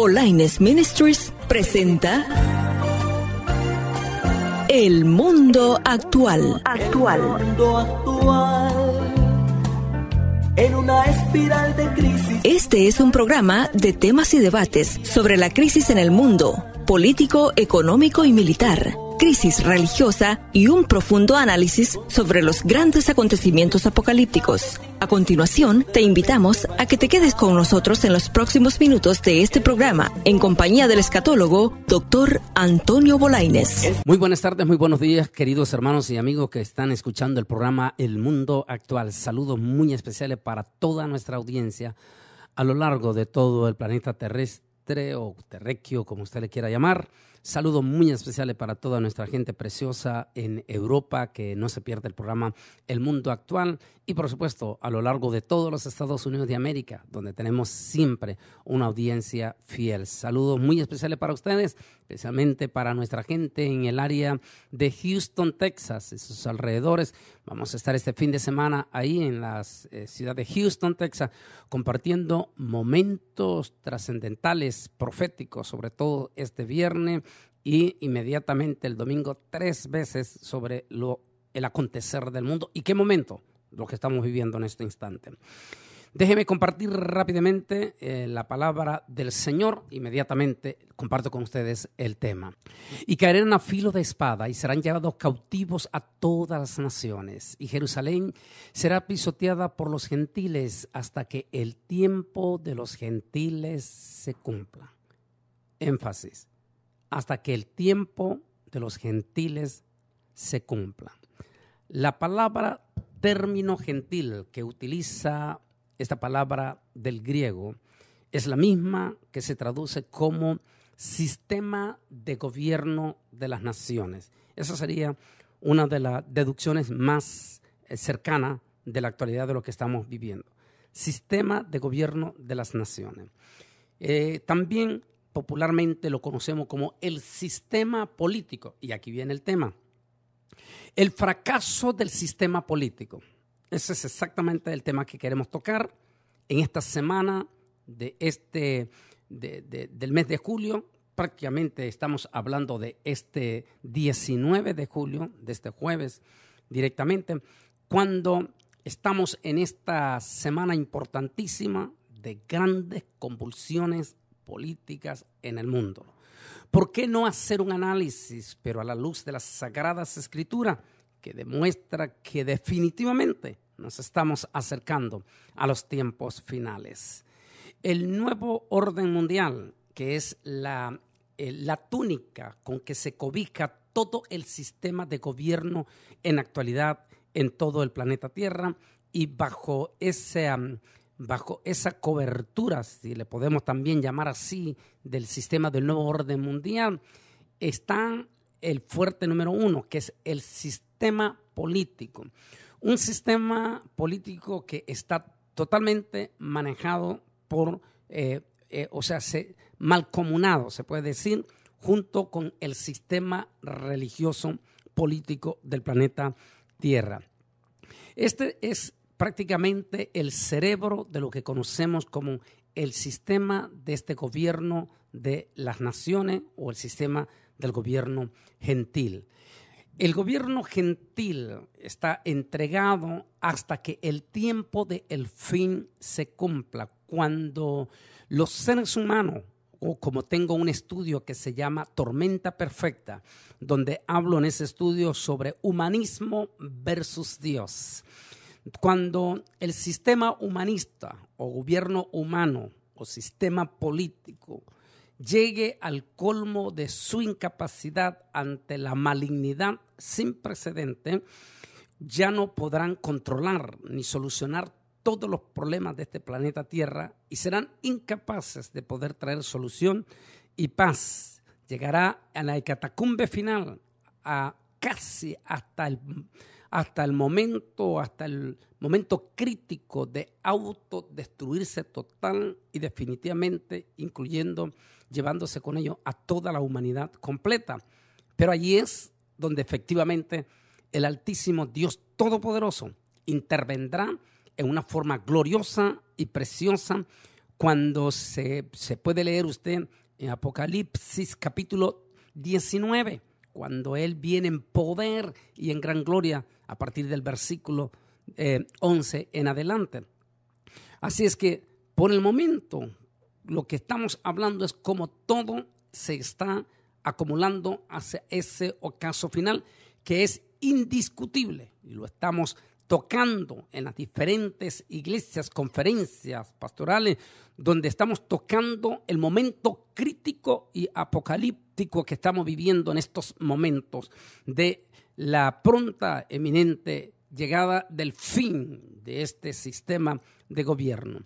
Polines Ministries presenta El mundo actual. Actual. actual. En una espiral de crisis. Este es un programa de temas y debates sobre la crisis en el mundo, político, económico y militar crisis religiosa y un profundo análisis sobre los grandes acontecimientos apocalípticos. A continuación, te invitamos a que te quedes con nosotros en los próximos minutos de este programa, en compañía del escatólogo doctor Antonio Bolaines. Muy buenas tardes, muy buenos días, queridos hermanos y amigos que están escuchando el programa El Mundo Actual. Saludos muy especiales para toda nuestra audiencia a lo largo de todo el planeta terrestre o terrequio, como usted le quiera llamar. Saludo muy especiales para toda nuestra gente preciosa en Europa, que no se pierda el programa El Mundo Actual y por supuesto a lo largo de todos los Estados Unidos de América, donde tenemos siempre una audiencia fiel. Saludos muy especiales para ustedes, especialmente para nuestra gente en el área de Houston, Texas y sus alrededores. Vamos a estar este fin de semana ahí en la eh, ciudad de Houston, Texas, compartiendo momentos trascendentales, proféticos, sobre todo este viernes y inmediatamente el domingo tres veces sobre lo, el acontecer del mundo. ¿Y qué momento? lo que estamos viviendo en este instante. Déjeme compartir rápidamente eh, la palabra del Señor. Inmediatamente comparto con ustedes el tema. Y caerán a filo de espada y serán llevados cautivos a todas las naciones. Y Jerusalén será pisoteada por los gentiles hasta que el tiempo de los gentiles se cumpla. Énfasis. Hasta que el tiempo de los gentiles se cumpla. La palabra término gentil que utiliza esta palabra del griego es la misma que se traduce como sistema de gobierno de las naciones. Esa sería una de las deducciones más eh, cercanas de la actualidad de lo que estamos viviendo. Sistema de gobierno de las naciones. Eh, también popularmente lo conocemos como el sistema político. Y aquí viene el tema. El fracaso del sistema político. Ese es exactamente el tema que queremos tocar en esta semana de este, del mes de julio. Prácticamente estamos hablando de este 19 de julio, de este jueves directamente, cuando estamos en esta semana importantísima de grandes convulsiones políticas en el mundo. ¿Por qué no hacer un análisis, pero a la luz de las sagradas escrituras, que demuestra que definitivamente nos estamos acercando a los tiempos finales? El nuevo orden mundial, que es eh, la, túnica con que se cobija todo el sistema de gobierno en actualidad en todo el planeta Tierra, y bajo ese, bajo esa cobertura, si le podemos también llamar así, del sistema del nuevo orden mundial, está el fuerte número uno, que es el sistema político. Un sistema político que está totalmente manejado por, eh, eh, o sea, malcomunado, se puede decir, junto con el sistema religioso político del planeta Tierra. Este es prácticamente el cerebro de lo que conocemos como el sistema de este gobierno de las naciones o el sistema del gobierno gentil. El gobierno gentil está entregado hasta que el tiempo del el fin se cumpla, cuando los seres humanos, o como tengo un estudio que se llama Tormenta Perfecta, donde hablo en ese estudio sobre humanismo versus Dios. Cuando el sistema humanista o gobierno humano o sistema político llegue al colmo de su incapacidad ante la malignidad sin precedente, ya no podrán controlar ni solucionar todos los problemas de este planeta Tierra y serán incapaces de poder traer solución y paz. Llegará a la catacumbe final, a casi hasta el hasta el momento, hasta el momento crítico de autodestruirse total y definitivamente, incluyendo llevándose con ello a toda la humanidad completa. Pero allí es donde efectivamente el Altísimo Dios Todopoderoso intervendrá en una forma gloriosa y preciosa cuando se, se puede leer usted en Apocalipsis capítulo 19 cuando Él viene en poder y en gran gloria a partir del versículo 11 eh, en adelante. Así es que por el momento lo que estamos hablando es cómo todo se está acumulando hacia ese ocaso final que es indiscutible y lo estamos tocando en las diferentes iglesias, conferencias pastorales, donde estamos tocando el momento crítico y apocalíptico que estamos viviendo en estos momentos de la pronta, eminente llegada del fin de este sistema de gobierno.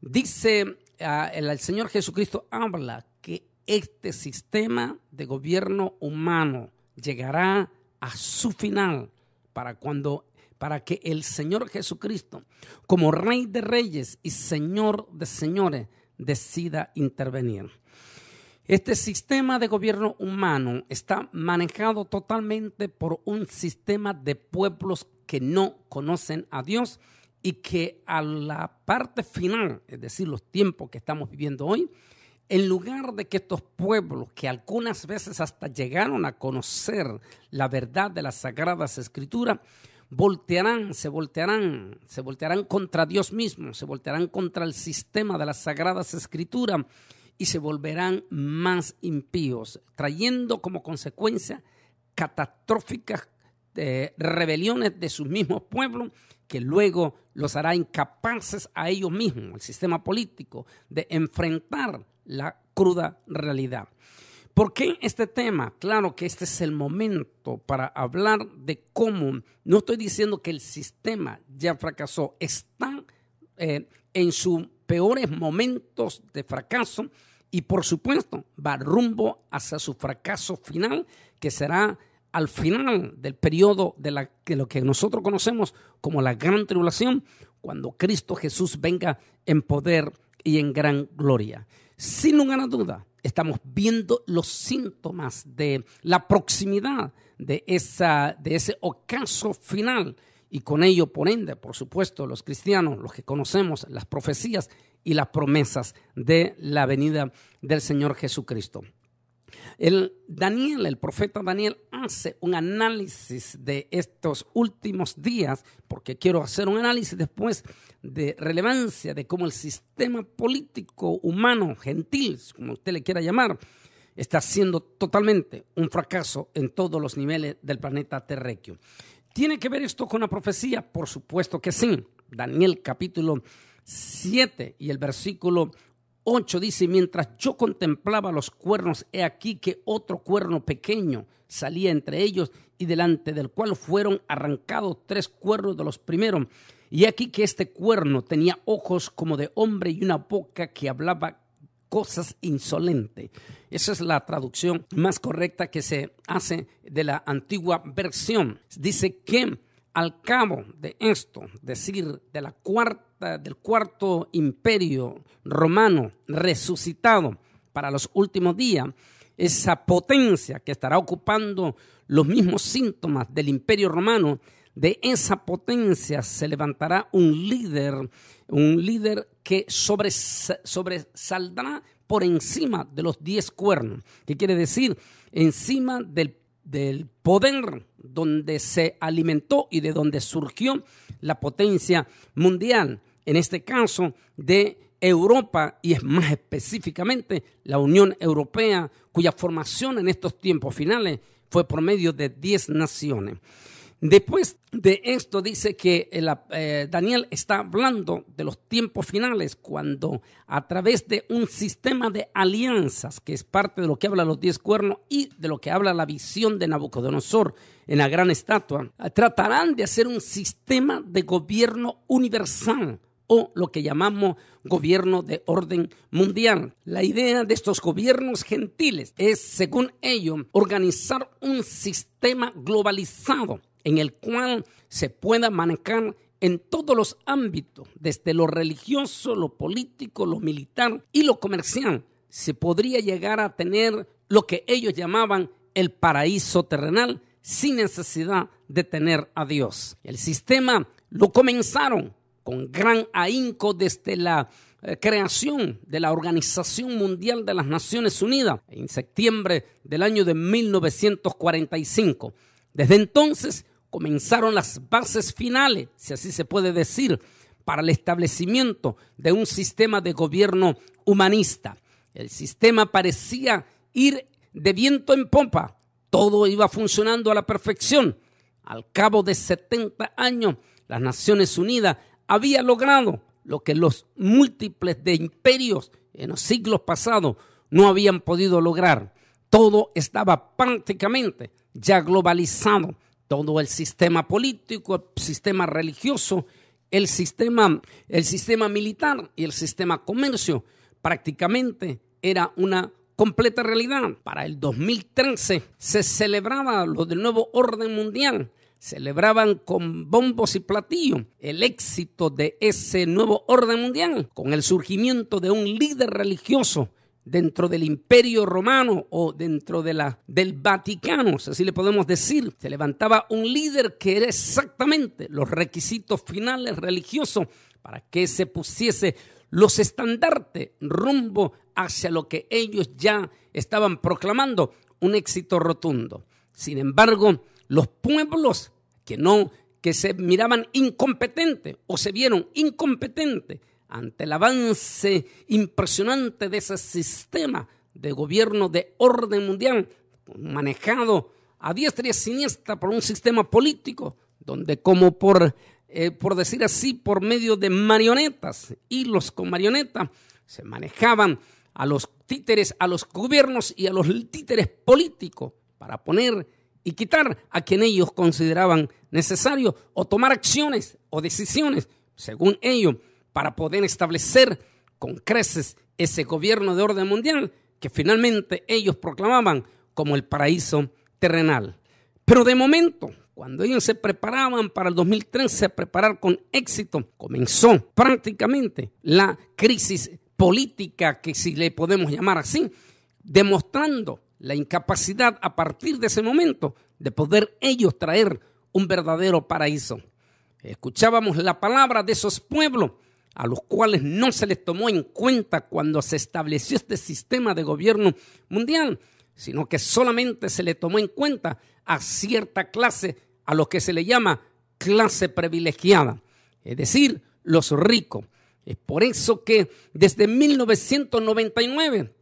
Dice ah, el Señor Jesucristo, habla que este sistema de gobierno humano llegará a su final para cuando para que el Señor Jesucristo, como Rey de Reyes y Señor de Señores, decida intervenir. Este sistema de gobierno humano está manejado totalmente por un sistema de pueblos que no conocen a Dios y que a la parte final, es decir, los tiempos que estamos viviendo hoy, en lugar de que estos pueblos, que algunas veces hasta llegaron a conocer la verdad de las sagradas escrituras, voltearán, se voltearán, se voltearán contra Dios mismo, se voltearán contra el sistema de las sagradas escrituras y se volverán más impíos, trayendo como consecuencia catastróficas eh, rebeliones de sus mismos pueblos que luego los hará incapaces a ellos mismos, el sistema político, de enfrentar la cruda realidad. ¿Por qué este tema? Claro que este es el momento para hablar de cómo, no estoy diciendo que el sistema ya fracasó, está eh, en sus peores momentos de fracaso y por supuesto va rumbo hacia su fracaso final, que será al final del periodo de, la, de lo que nosotros conocemos como la gran tribulación, cuando Cristo Jesús venga en poder y en gran gloria. Sin lugar a duda, estamos viendo los síntomas de la proximidad de, esa, de ese ocaso final. Y con ello, por ende, por supuesto, los cristianos, los que conocemos las profecías y las promesas de la venida del Señor Jesucristo. El Daniel, el profeta Daniel, hace un análisis de estos últimos días, porque quiero hacer un análisis después de relevancia de cómo el sistema político humano, gentil, como usted le quiera llamar, está siendo totalmente un fracaso en todos los niveles del planeta terrestre. ¿Tiene que ver esto con la profecía? Por supuesto que sí. Daniel capítulo 7 y el versículo 8 dice, mientras yo contemplaba los cuernos, he aquí que otro cuerno pequeño salía entre ellos y delante del cual fueron arrancados tres cuernos de los primeros. Y aquí que este cuerno tenía ojos como de hombre y una boca que hablaba cosas insolentes. Esa es la traducción más correcta que se hace de la antigua versión. Dice que al cabo de esto, decir de la cuarta, del cuarto imperio romano resucitado para los últimos días, esa potencia que estará ocupando los mismos síntomas del imperio romano, de esa potencia se levantará un líder, un líder que sobresaldrá por encima de los diez cuernos, que quiere decir encima del del poder donde se alimentó y de donde surgió la potencia mundial, en este caso de Europa y es más específicamente la Unión Europea, cuya formación en estos tiempos finales fue por medio de 10 naciones. Después de esto dice que eh, Daniel está hablando de los tiempos finales, cuando a través de un sistema de alianzas, que es parte de lo que habla los diez cuernos y de lo que habla la visión de Nabucodonosor en la gran estatua, tratarán de hacer un sistema de gobierno universal o lo que llamamos gobierno de orden mundial. La idea de estos gobiernos gentiles es, según ellos, organizar un sistema globalizado en el cual se pueda manejar en todos los ámbitos, desde lo religioso, lo político, lo militar y lo comercial, se podría llegar a tener lo que ellos llamaban el paraíso terrenal sin necesidad de tener a Dios. El sistema lo comenzaron con gran ahínco desde la eh, creación de la Organización Mundial de las Naciones Unidas en septiembre del año de 1945. Desde entonces comenzaron las bases finales, si así se puede decir, para el establecimiento de un sistema de gobierno humanista. El sistema parecía ir de viento en pompa, todo iba funcionando a la perfección. Al cabo de 70 años, las Naciones Unidas había logrado lo que los múltiples de imperios en los siglos pasados no habían podido lograr. Todo estaba prácticamente ya globalizado todo el sistema político, el sistema religioso, el sistema, el sistema militar y el sistema comercio. Prácticamente era una completa realidad. Para el 2013 se celebraba lo del nuevo orden mundial. Celebraban con bombos y platillos el éxito de ese nuevo orden mundial, con el surgimiento de un líder religioso dentro del imperio romano o dentro de la, del Vaticano, así le podemos decir, se levantaba un líder que era exactamente los requisitos finales religiosos para que se pusiese los estandartes rumbo hacia lo que ellos ya estaban proclamando, un éxito rotundo. Sin embargo, los pueblos que no que se miraban incompetentes o se vieron incompetentes ante el avance impresionante de ese sistema de gobierno de orden mundial, manejado a diestra y siniestra por un sistema político, donde como por, eh, por decir así, por medio de marionetas, hilos con marioneta se manejaban a los títeres, a los gobiernos y a los títeres políticos para poner y quitar a quien ellos consideraban necesario o tomar acciones o decisiones según ellos para poder establecer con creces ese gobierno de orden mundial que finalmente ellos proclamaban como el paraíso terrenal. Pero de momento, cuando ellos se preparaban para el 2013 a preparar con éxito, comenzó prácticamente la crisis política, que si le podemos llamar así, demostrando la incapacidad a partir de ese momento de poder ellos traer un verdadero paraíso. Escuchábamos la palabra de esos pueblos a los cuales no se les tomó en cuenta cuando se estableció este sistema de gobierno mundial, sino que solamente se le tomó en cuenta a cierta clase, a lo que se le llama clase privilegiada, es decir, los ricos. Es por eso que desde 1999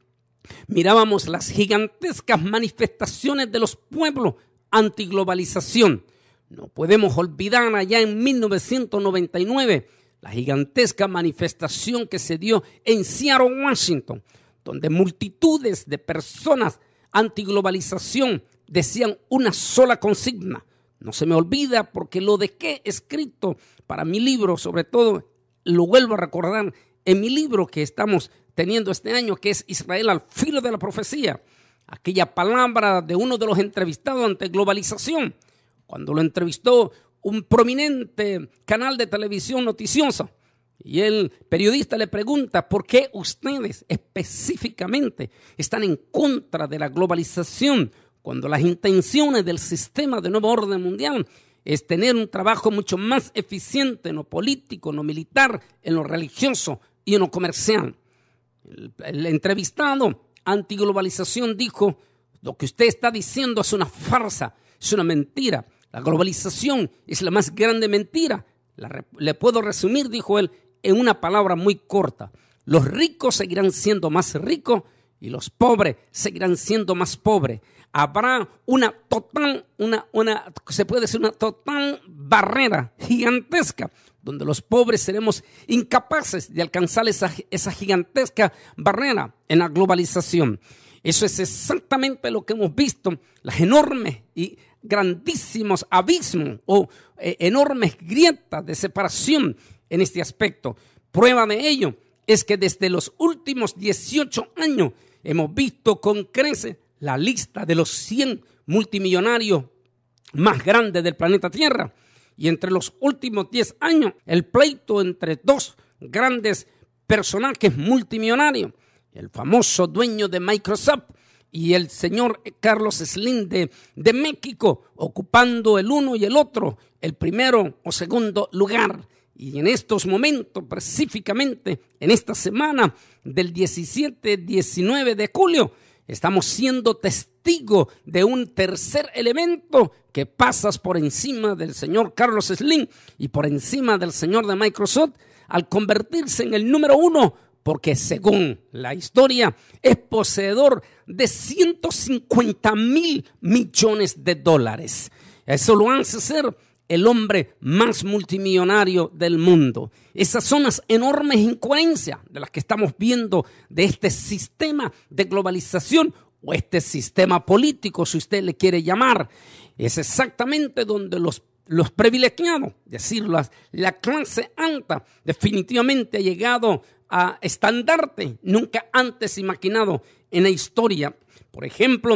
mirábamos las gigantescas manifestaciones de los pueblos antiglobalización. No podemos olvidar allá en 1999 la gigantesca manifestación que se dio en Seattle, Washington, donde multitudes de personas antiglobalización decían una sola consigna. No se me olvida porque lo de he escrito para mi libro, sobre todo lo vuelvo a recordar en mi libro que estamos teniendo este año, que es Israel al filo de la profecía. Aquella palabra de uno de los entrevistados ante globalización, cuando lo entrevistó un prominente canal de televisión noticiosa. Y el periodista le pregunta, ¿por qué ustedes específicamente están en contra de la globalización cuando las intenciones del sistema de nuevo orden mundial es tener un trabajo mucho más eficiente en lo político, en lo militar, en lo religioso y en lo comercial? El, el entrevistado antiglobalización dijo, lo que usted está diciendo es una farsa, es una mentira la globalización es la más grande mentira. le puedo resumir, dijo él, en una palabra muy corta. Los ricos seguirán siendo más ricos y los pobres seguirán siendo más pobres. Habrá una total, una, una, se puede decir una total barrera gigantesca, donde los pobres seremos incapaces de alcanzar esa, esa gigantesca barrera en la globalización. Eso es exactamente lo que hemos visto, las enormes y grandísimos abismos o eh, enormes grietas de separación en este aspecto. Prueba de ello es que desde los últimos 18 años hemos visto con crece la lista de los 100 multimillonarios más grandes del planeta Tierra. Y entre los últimos 10 años, el pleito entre dos grandes personajes multimillonarios, el famoso dueño de Microsoft y el señor Carlos Slim de México, ocupando el uno y el otro, el primero o segundo lugar. Y en estos momentos, específicamente en esta semana del 17-19 de julio, estamos siendo testigo de un tercer elemento que pasas por encima del señor Carlos Slim y por encima del señor de Microsoft al convertirse en el número uno porque según la historia es poseedor de 150 mil millones de dólares. Eso lo hace ser el hombre más multimillonario del mundo. Esas son las enormes incoherencias de las que estamos viendo de este sistema de globalización o este sistema político, si usted le quiere llamar. Es exactamente donde los, los privilegiados, decirlo, la clase alta definitivamente ha llegado a estandarte nunca antes imaginado en la historia. Por ejemplo,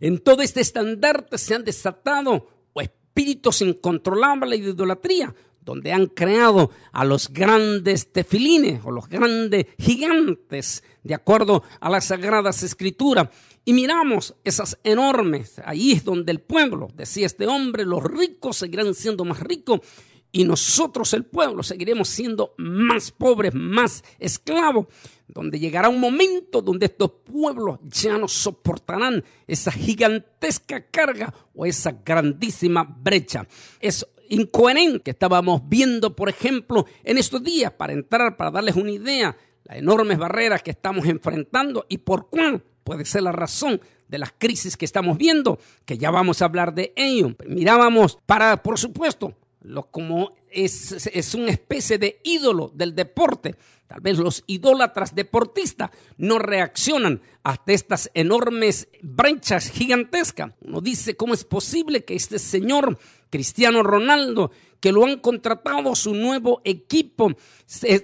en todo este estandarte se han desatado espíritus incontrolables de idolatría, donde han creado a los grandes tefilines o los grandes gigantes, de acuerdo a las sagradas escrituras. Y miramos esas enormes, ahí es donde el pueblo, decía este hombre, los ricos seguirán siendo más ricos y nosotros el pueblo seguiremos siendo más pobres, más esclavos, donde llegará un momento donde estos pueblos ya no soportarán esa gigantesca carga o esa grandísima brecha. Es incoherente que estábamos viendo, por ejemplo, en estos días, para entrar, para darles una idea, las enormes barreras que estamos enfrentando y por cuál puede ser la razón de las crisis que estamos viendo, que ya vamos a hablar de ello. Mirábamos para, por supuesto, lo, como es, una especie de ídolo del deporte. Tal vez los idólatras deportistas no reaccionan hasta estas enormes brechas gigantescas. Uno dice, ¿cómo es posible que este señor Cristiano Ronaldo, que lo han contratado su nuevo equipo,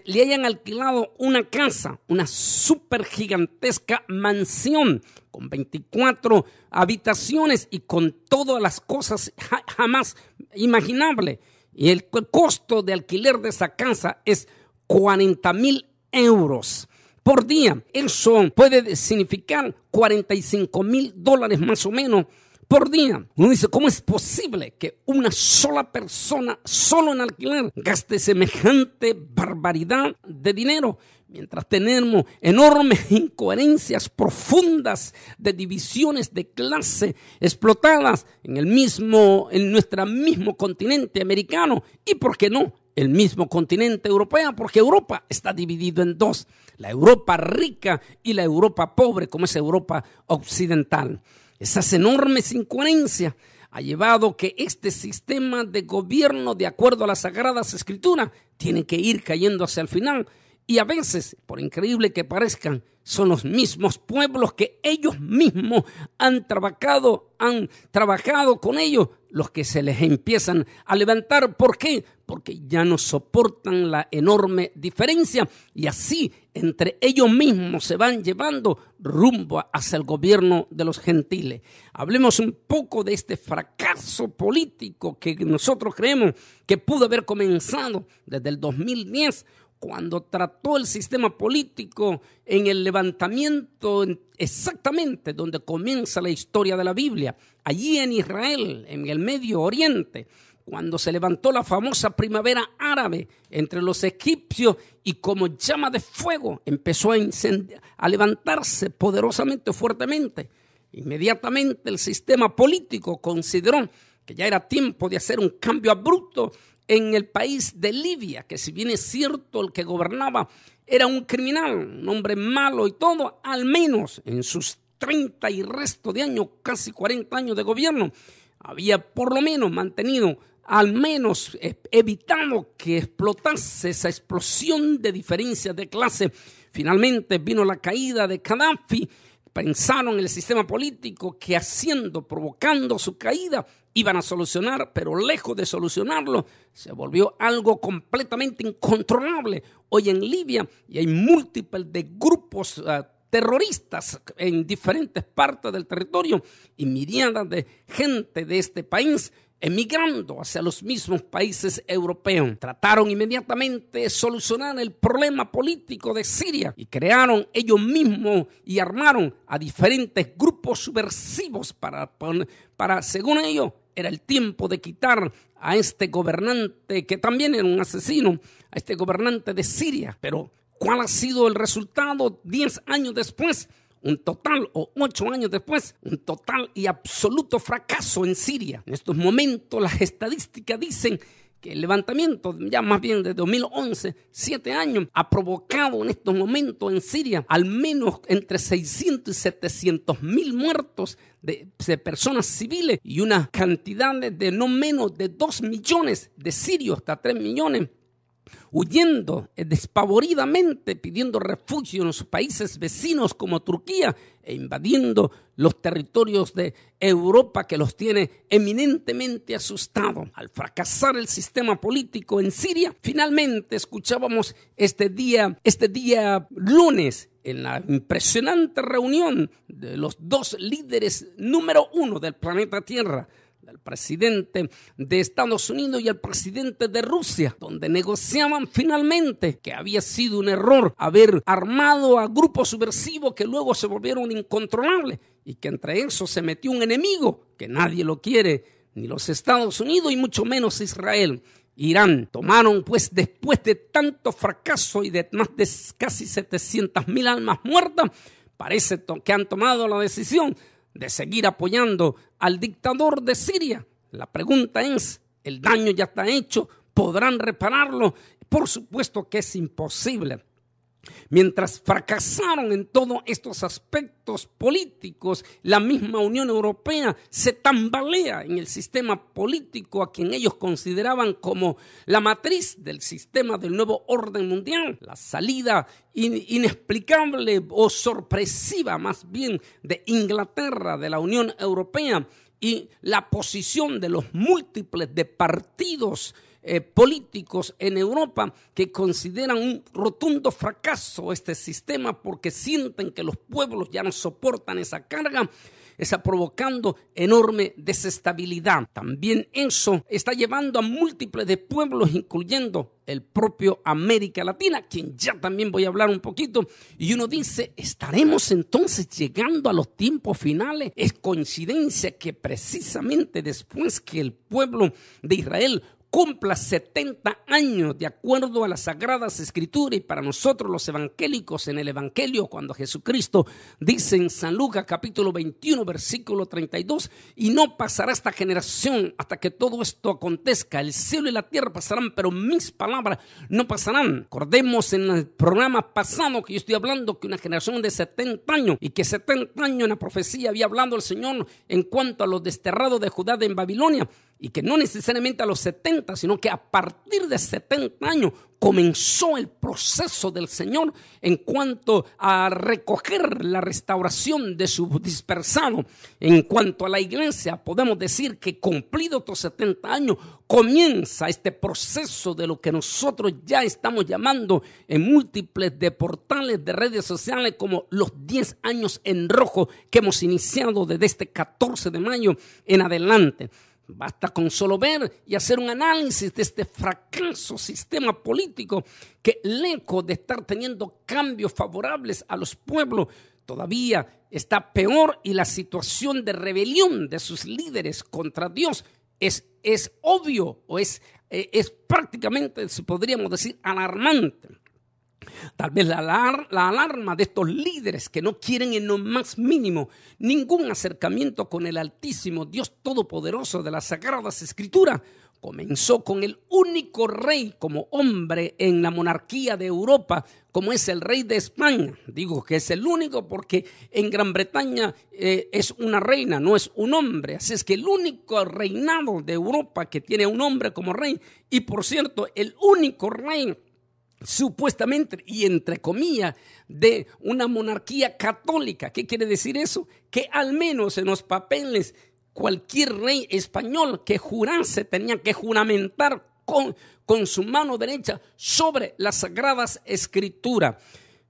le hayan alquilado una casa, una super gigantesca mansión con 24 habitaciones y con todas las cosas jamás imaginables? Y el costo de alquiler de esa casa es 40 mil euros por día. Eso puede significar 45 mil dólares más o menos por día. Uno dice, ¿cómo es posible que una sola persona, solo en alquiler, gaste semejante barbaridad de dinero? Mientras tenemos enormes incoherencias profundas de divisiones de clase explotadas en el mismo, nuestro mismo continente americano y, ¿por qué no?, el mismo continente europeo, porque Europa está dividido en dos, la Europa rica y la Europa pobre, como es Europa occidental. Esas enormes incoherencias han llevado que este sistema de gobierno, de acuerdo a las sagradas escrituras, tiene que ir cayendo hacia el final y a veces, por increíble que parezcan, son los mismos pueblos que ellos mismos han trabajado, han trabajado con ellos, los que se les empiezan a levantar. ¿Por qué? Porque ya no soportan la enorme diferencia y así entre ellos mismos se van llevando rumbo hacia el gobierno de los gentiles. Hablemos un poco de este fracaso político que nosotros creemos que pudo haber comenzado desde el 2010 cuando trató el sistema político en el levantamiento exactamente donde comienza la historia de la Biblia, allí en Israel, en el Medio Oriente, cuando se levantó la famosa primavera árabe entre los egipcios y como llama de fuego empezó a, a levantarse poderosamente, fuertemente. Inmediatamente el sistema político consideró que ya era tiempo de hacer un cambio abrupto en el país de Libia, que si bien es cierto el que gobernaba era un criminal, un hombre malo y todo, al menos en sus 30 y resto de años, casi 40 años de gobierno, había por lo menos mantenido, al menos eh, evitado que explotase esa explosión de diferencias de clase. Finalmente vino la caída de Gaddafi, pensaron en el sistema político que haciendo, provocando su caída, iban a solucionar, pero lejos de solucionarlo, se volvió algo completamente incontrolable. Hoy en Libia y hay múltiples de grupos ah, terroristas en diferentes partes del territorio y miriadas de gente de este país emigrando hacia los mismos países europeos. Trataron inmediatamente de solucionar el problema político de Siria y crearon ellos mismos y armaron a diferentes grupos subversivos para, para según ellos, era el tiempo de quitar a este gobernante, que también era un asesino, a este gobernante de Siria. Pero, ¿cuál ha sido el resultado? Diez años después, un total, o ocho años después, un total y absoluto fracaso en Siria. En estos momentos las estadísticas dicen que el levantamiento, ya más bien de 2011, siete años, ha provocado en estos momentos en Siria al menos entre 600 y 700 mil muertos de, personas civiles y una cantidad de, de no menos de 2 millones de sirios, hasta 3 millones huyendo eh, despavoridamente, pidiendo refugio en los países vecinos como Turquía e invadiendo los territorios de Europa que los tiene eminentemente asustados. Al fracasar el sistema político en Siria, finalmente escuchábamos este día, este día lunes, en la impresionante reunión de los dos líderes número uno del planeta Tierra, el presidente de Estados Unidos y el presidente de Rusia, donde negociaban finalmente que había sido un error haber armado a grupos subversivos que luego se volvieron incontrolables y que entre esos se metió un enemigo que nadie lo quiere, ni los Estados Unidos y mucho menos Israel. Irán. Tomaron pues después de tanto fracaso y de más de casi 700 mil almas muertas, parece que han tomado la decisión de seguir apoyando al dictador de Siria. La pregunta es, el daño ya está hecho, ¿podrán repararlo? Por supuesto que es imposible. Mientras fracasaron en todos estos aspectos políticos, la misma Unión Europea se tambalea en el sistema político a quien ellos consideraban como la matriz del sistema del nuevo orden mundial. La salida inexplicable o sorpresiva más bien de Inglaterra de la Unión Europea y la posición de los múltiples de partidos eh, políticos en Europa que consideran un rotundo fracaso este sistema porque sienten que los pueblos ya no soportan esa carga está provocando enorme desestabilidad. También eso está llevando a múltiples de pueblos, incluyendo el propio América Latina, quien ya también voy a hablar un poquito, y uno dice, ¿estaremos entonces llegando a los tiempos finales? Es coincidencia que precisamente después que el pueblo de Israel cumpla 70 años de acuerdo a las sagradas escrituras y para nosotros los evangélicos en el Evangelio cuando Jesucristo dice en San Lucas capítulo 21 versículo 32 y no pasará esta generación hasta que todo esto acontezca, el cielo y la tierra pasarán pero mis palabras no pasarán. Acordemos en el programa pasado que yo estoy hablando que una generación de 70 años y que 70 años en la profecía había hablado el Señor en cuanto a los desterrados de Judá en Babilonia y que no necesariamente a los 70, sino que a partir de 70 años comenzó el proceso del Señor en cuanto a recoger la restauración de su dispersado. En cuanto a la iglesia, podemos decir que cumplido estos 70 años, comienza este proceso de lo que nosotros ya estamos llamando en múltiples de portales de redes sociales como los 10 años en rojo que hemos iniciado desde este 14 de mayo en adelante. Basta con solo ver y hacer un análisis de este fracaso sistema político que lejos de estar teniendo cambios favorables a los pueblos, todavía está peor y la situación de rebelión de sus líderes contra Dios es, es obvio o es, eh, es prácticamente, podríamos decir, alarmante. Tal vez la, alarma de estos líderes que no quieren en lo más mínimo ningún acercamiento con el Altísimo Dios Todopoderoso de las Sagradas Escrituras comenzó con el único rey como hombre en la monarquía de Europa, como es el rey de España. Digo que es el único porque en Gran Bretaña eh, es una reina, no es un hombre. Así es que el único reinado de Europa que tiene un hombre como rey, y por cierto, el único rey supuestamente y entre comillas de una monarquía católica. ¿Qué quiere decir eso? Que al menos en los papeles cualquier rey español que jurase tenía que juramentar con, con su mano derecha sobre las sagradas escrituras.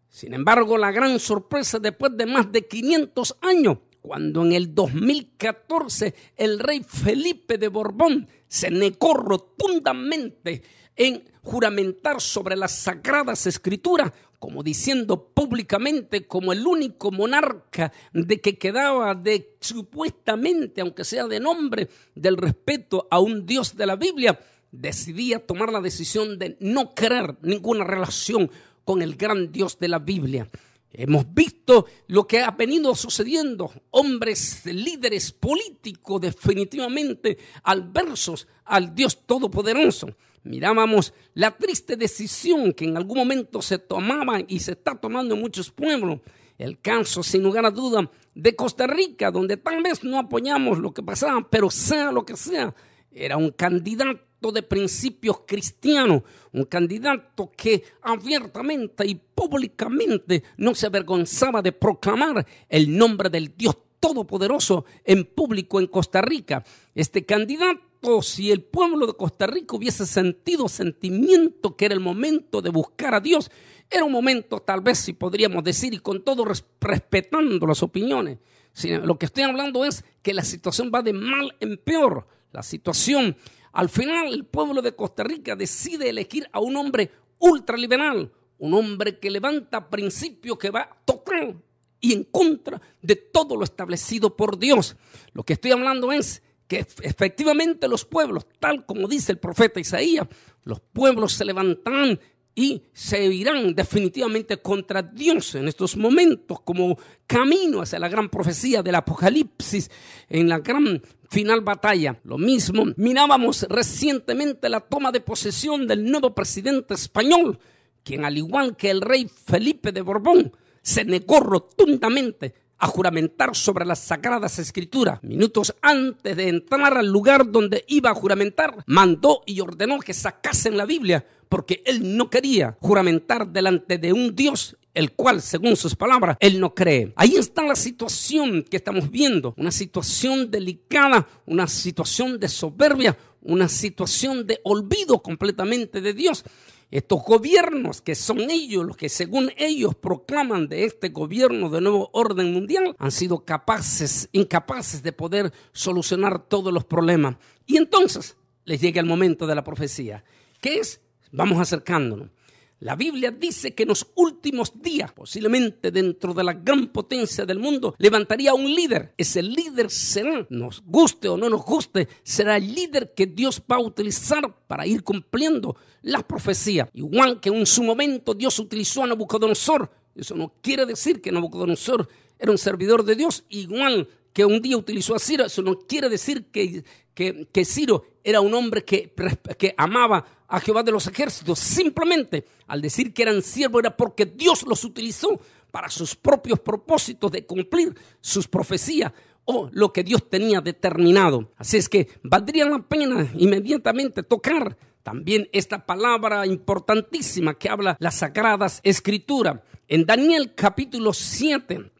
Sin embargo, la gran sorpresa después de más de 500 años, cuando en el 2014 el rey Felipe de Borbón se negó rotundamente en juramentar sobre las sagradas escrituras, como diciendo públicamente como el único monarca de que quedaba de supuestamente, aunque sea de nombre, del respeto a un Dios de la Biblia, decidía tomar la decisión de no creer ninguna relación con el gran Dios de la Biblia. Hemos visto lo que ha venido sucediendo, hombres, líderes políticos definitivamente adversos al Dios Todopoderoso mirábamos la triste decisión que en algún momento se tomaba y se está tomando en muchos pueblos. El caso, sin lugar a duda, de Costa Rica, donde tal vez no apoyamos lo que pasaba, pero sea lo que sea, era un candidato de principios cristianos, un candidato que abiertamente y públicamente no se avergonzaba de proclamar el nombre del Dios Todopoderoso en público en Costa Rica. Este candidato si el pueblo de Costa Rica hubiese sentido sentimiento que era el momento de buscar a Dios. Era un momento, tal vez, si podríamos decir, y con todo respetando las opiniones. Em, lo que estoy hablando es que la situación va de mal en peor. La situación, al final, el pueblo de Costa Rica decide elegir a un hombre ultraliberal, un hombre que levanta principios que va total y en contra de todo lo establecido por Dios. Lo que estoy hablando es que efectivamente los pueblos, tal como dice el profeta Isaías, los pueblos se levantarán y se irán definitivamente contra Dios en estos momentos como camino hacia la gran profecía del Apocalipsis, en la gran final batalla. Lo mismo mirábamos recientemente la toma de posesión del nuevo presidente español, quien al igual que el rey Felipe de Borbón, se negó rotundamente a juramentar sobre las sagradas escrituras. Minutos antes de entrar al lugar donde iba a juramentar, mandó y ordenó que sacasen la Biblia porque él no quería juramentar delante de un Dios el cual, según sus palabras, él no cree. Ahí está la situación que estamos viendo, una situación delicada, una situación de soberbia, una situación de olvido completamente de Dios estos gobiernos que son ellos los que según ellos proclaman de este gobierno de nuevo orden mundial han sido capaces, incapaces de poder solucionar todos los problemas. Y entonces les llega el momento de la profecía, ¿Qué es, vamos acercándonos. La Biblia dice que en los últimos días, posiblemente dentro de la gran potencia del mundo, levantaría un líder. Ese líder será, nos guste o no nos guste, será el líder que Dios va a utilizar para ir cumpliendo las profecías. Igual que en su momento Dios utilizó a Nabucodonosor. Eso no quiere decir que Nabucodonosor era un servidor de Dios. Igual que un día utilizó a Ciro, eso no quiere decir que, Ciro era un hombre que, que amaba a Jehová de los ejércitos. Simplemente al decir que eran siervos era porque Dios los utilizó para sus propios propósitos de cumplir sus profecías o lo que Dios tenía determinado. Así es que valdría la pena inmediatamente tocar también esta palabra importantísima que habla las sagradas escrituras. En Daniel capítulo 7,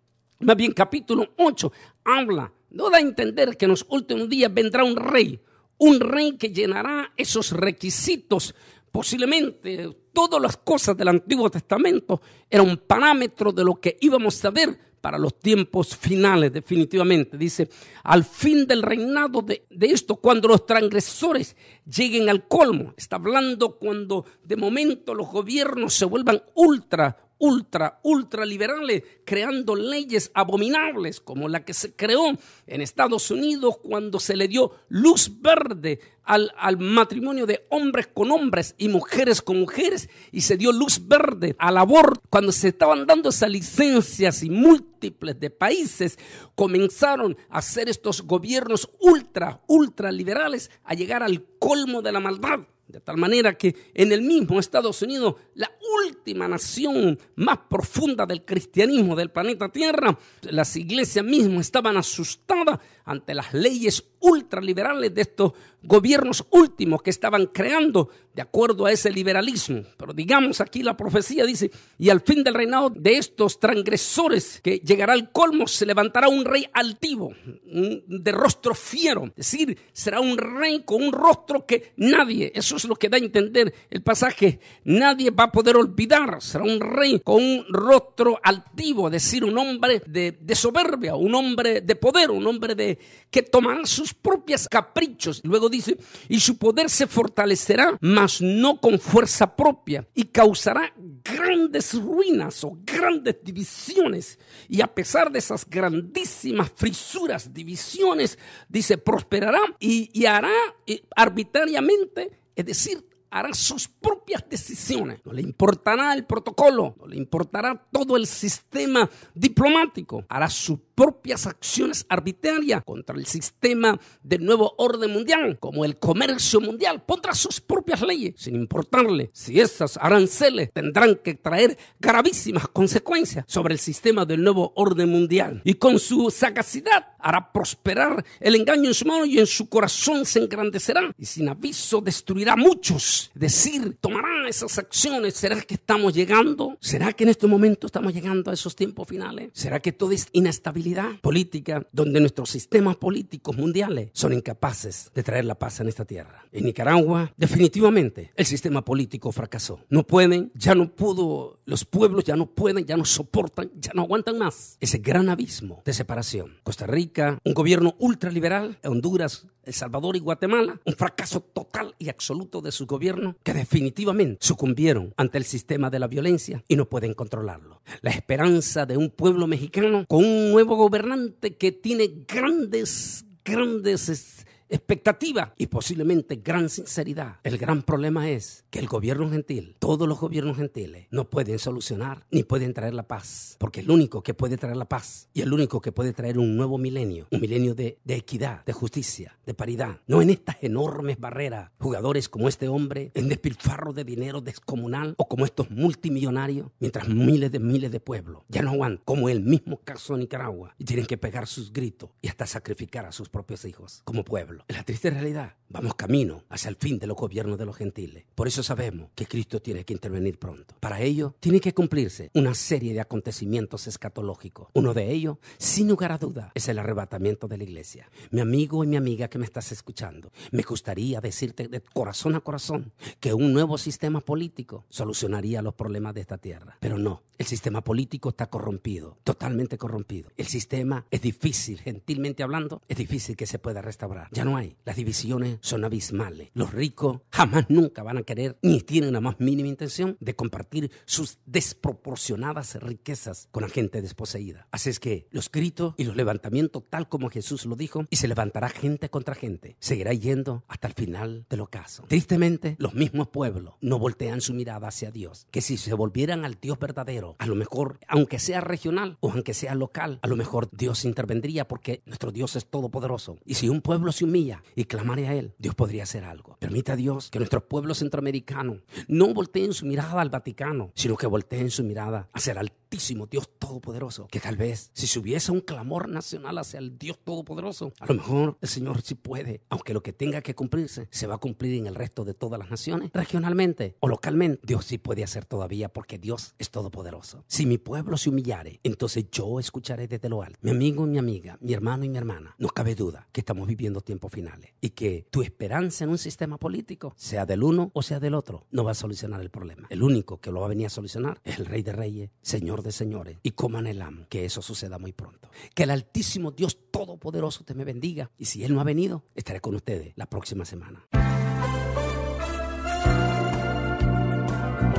más bien capítulo 8, habla, no da a entender que en los últimos días vendrá un rey un rey que llenará esos requisitos. Posiblemente todas las cosas del Antiguo Testamento era un parámetro de lo que íbamos a ver para los tiempos finales, definitivamente. Dice, al fin del reinado de, de, esto, cuando los transgresores lleguen al colmo, está hablando cuando de momento los gobiernos se vuelvan ultra, ultra, ultraliberales, creando leyes abominables como la que se creó en Estados Unidos cuando se le dio luz verde al, matrimonio de hombres con hombres y mujeres con mujeres y se dio luz verde al aborto. Cuando se estaban dando esas licencias y múltiples de países, comenzaron a hacer estos gobiernos ultra, ultraliberales a llegar al colmo de la maldad. De tal manera que en el mismo Estados Unidos, la última nación más profunda del cristianismo del planeta Tierra, las iglesias mismas estaban asustadas ante las leyes ultraliberales de estos gobiernos últimos que estaban creando de acuerdo a ese liberalismo. Pero digamos aquí la profecía dice, y al fin del reinado de estos transgresores que llegará al colmo, se levantará un rey altivo, de rostro fiero, es decir, será un rey con un rostro que nadie, eso es lo que da a entender el pasaje, nadie va a poder olvidar, será un rey con un rostro altivo, es decir, un hombre de, de soberbia, un hombre de poder, un hombre de que tomará sus propias caprichos. Luego dice, y su poder se fortalecerá, mas no con fuerza propia, y causará grandes ruinas o grandes divisiones. Y a pesar de esas grandísimas frisuras, divisiones, dice, prosperará y, y hará eh, arbitrariamente, es decir, hará sus propias decisiones. No le importará el protocolo, no le importará todo el sistema diplomático. Hará sus propias acciones arbitrarias contra el sistema del nuevo orden mundial, como el comercio mundial. Pondrá sus propias leyes, sin importarle si esas aranceles tendrán que traer gravísimas consecuencias sobre el sistema del nuevo orden mundial. Y con su sagacidad hará prosperar el engaño en su mano y en su corazón se engrandecerá. Y sin aviso destruirá muchos decir, tomará esas acciones. ¿Será que estamos llegando? ¿Será que en este momento estamos llegando a esos tiempos finales? ¿Será que todo es inestabilidad política, donde nuestros sistemas políticos mundiales son incapaces de traer la paz en esta tierra? En Nicaragua, definitivamente, el sistema político fracasó. No pueden, ya no pudo los pueblos ya no pueden, ya no soportan, ya no aguantan más ese gran abismo de separación. Costa Rica, un gobierno ultraliberal, Honduras, El Salvador y Guatemala, un fracaso total y absoluto de su gobierno que definitivamente sucumbieron ante el sistema de la violencia y no pueden controlarlo. La esperanza de un pueblo mexicano con un nuevo gobernante que tiene grandes, grandes expectativa y posiblemente gran sinceridad. El gran problema es que el gobierno gentil, todos los gobiernos gentiles, no pueden solucionar ni pueden traer la paz, porque el único que puede traer la paz y el único que puede traer un nuevo milenio, un milenio de, equidad, de justicia, de paridad, no en estas enormes barreras, jugadores como este hombre, en despilfarro de dinero descomunal o como estos multimillonarios, mientras miles de miles de pueblos ya no aguantan, como el mismo caso de Nicaragua, y tienen que pegar sus gritos y hasta sacrificar a sus propios hijos como pueblo en La triste realidad, vamos camino hacia el fin de los gobiernos de los gentiles. Por eso sabemos que Cristo tiene que intervenir pronto. Para ello, tiene que cumplirse una serie de acontecimientos escatológicos. Uno de ellos, sin lugar a duda, es el arrebatamiento de la iglesia. Mi amigo y mi amiga que me estás escuchando, me gustaría decirte de corazón a corazón que un nuevo sistema político solucionaría los problemas de esta tierra. Pero no, el sistema político está corrompido, totalmente corrompido. El sistema es difícil, gentilmente hablando, es difícil que se pueda restaurar. Ya no hay. Las divisiones son abismales. Los ricos jamás nunca van a querer ni tienen la más mínima intención de compartir sus desproporcionadas riquezas con la gente desposeída. Así es que los gritos y los levantamientos tal como Jesús lo dijo y se levantará gente contra gente. Seguirá yendo hasta el final del ocaso. Tristemente, los mismos pueblos no voltean su mirada hacia Dios. Que si se volvieran al Dios verdadero, a lo mejor, aunque sea regional o aunque sea local, a lo mejor Dios intervendría porque nuestro Dios es todopoderoso. Y si un pueblo se humilla, y clamaré a Él, Dios podría hacer algo. Permita a Dios que nuestro pueblo centroamericano no volteen su mirada al Vaticano, sino que volteen su mirada hacia el altar Dios Todopoderoso, que tal vez si se hubiese un clamor nacional hacia el Dios Todopoderoso, a lo mejor el Señor sí puede, aunque lo que tenga que cumplirse se va a cumplir en el resto de todas las naciones, regionalmente o localmente, Dios sí puede hacer todavía porque Dios es todopoderoso. Si mi pueblo se humillare, entonces yo escucharé desde lo alto. Mi amigo y mi amiga, mi hermano y mi hermana, no cabe duda que estamos viviendo tiempos finales y que tu esperanza en un sistema político, sea del uno o sea del otro, no va a solucionar el problema. El único que lo va a venir a solucionar es el Rey de Reyes, Señor de señores y el anhelamos que eso suceda muy pronto. Que el Altísimo Dios Todopoderoso te me bendiga y si Él no ha venido, estaré con ustedes la próxima semana.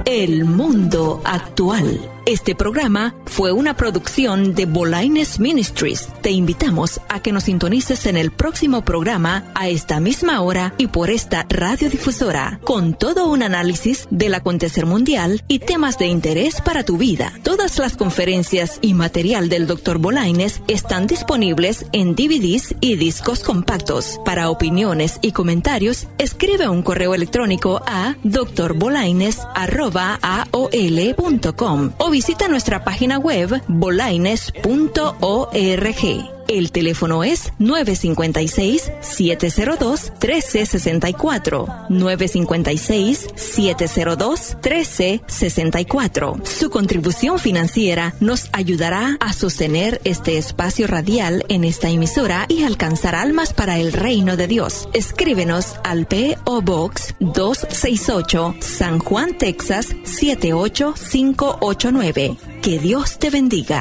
El mundo actual. Este programa fue una producción de Bolaines Ministries. Te invitamos a que nos sintonices en el próximo programa a esta misma hora y por esta radiodifusora, con todo un análisis del acontecer mundial y temas de interés para tu vida. Todas las conferencias y material del Dr. Bolaines están disponibles en DVDs y discos compactos. Para opiniones y comentarios, escribe un correo electrónico a drbolaines.aol.com o Visita nuestra página web bolaines.org. El teléfono es 956-702-1364. 956-702-1364. Su contribución financiera nos ayudará a sostener este espacio radial en esta emisora y alcanzar almas para el reino de Dios. Escríbenos al PO Box 268 San Juan, Texas 78589. Que Dios te bendiga.